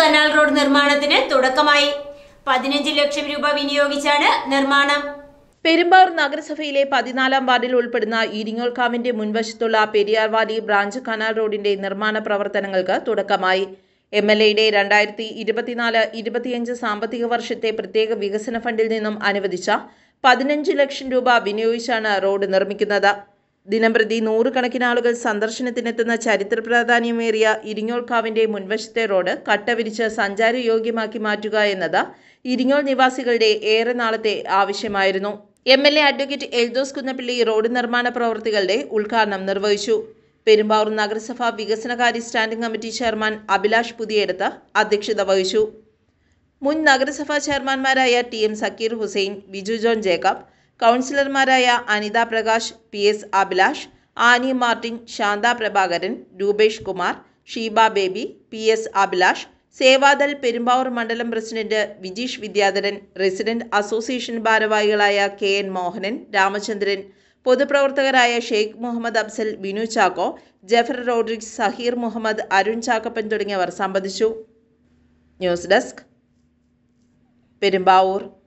canal road നിർമ്മാണത്തിന് തുടക്കമായി പതിനഞ്ച് ലക്ഷം രൂപ വിനിയോഗിച്ചാണ് നിർമ്മാണം പെരുമ്പാവൂർ നഗരസഭയിലെ പതിനാലാം വാർഡിൽ ഉൾപ്പെടുന്ന ഇരിങ്ങോൾക്കാവിന്റെ മുൻവശത്തുള്ള പെരിയാർവാലി ബ്രാഞ്ച് കനാൽ റോഡിന്റെ നിർമ്മാണ പ്രവർത്തനങ്ങൾക്ക് തുടക്കമായി എം എൽ എയുടെ രണ്ടായിരത്തി ഇരുപത്തിനാല് ഇരുപത്തിയഞ്ച് സാമ്പത്തിക വർഷത്തെ പ്രത്യേക വികസന ഫണ്ടിൽ നിന്നും അനുവദിച്ച പതിനഞ്ച് ലക്ഷം രൂപ വിനിയോഗിച്ചാണ് റോഡ് നിർമ്മിക്കുന്നത് ദിനംപ്രതി നൂറുകണക്കിന് ആളുകൾ സന്ദർശനത്തിനെത്തുന്ന ചരിത്ര പ്രാധാന്യമേറിയ ഇരിങ്ങോൾക്കാവിന്റെ മുൻവശത്തെ റോഡ് കട്ടവിരിച്ച് സഞ്ചാരയോഗ്യമാക്കി മാറ്റുക എന്നത് ഇരിങ്ങോൾ നിവാസികളുടെ ഏറെ നാളത്തെ ആവശ്യമായിരുന്നു M L A advocate Eldhose Kunnappilly road നിർമ്മാണ പ്രവൃത്തികളുടെ ഉദ്ഘാടനം നിർവഹിച്ചു പെരുമ്പാവൂർ നഗരസഭാ വികസനകാര്യ standing committee chairman Abhilash Puthiyeduthu അധ്യക്ഷത വഹിച്ചു മുൻ നഗരസഭാ ചെയർമാൻമാരായ ടി എം സക്കീർ ഹുസൈൻ ബിജു ജോൺ ജേക്കബ് കൗൺസിലർമാരായ Anitha Prakash P S Abhilash Annie Martin Shantha Prabhakaran Rupesh Kumar Sheeba Baby P S Abhilash Sevadal Perumbavoor മണ്ഡലം president Vijeesh Vidyadharan resident association ഭാരവാഹികളായ കെ എൻ മോഹനൻ രാമചന്ദ്രൻ പൊതുപ്രവർത്തകരായ ഷെയ്ഖ് മുഹമ്മദ് അബ്സൽ ബിനു ചാക്കോ ജഫർ റോഡ്രിക്സ് സഹീർ മുഹമ്മദ് അരുൺ ചാക്കപ്പൻ തുടങ്ങിയവർ സംബന്ധിച്ചു ന്യൂസ് ഡെസ്ക് പെരുമ്പാവൂർ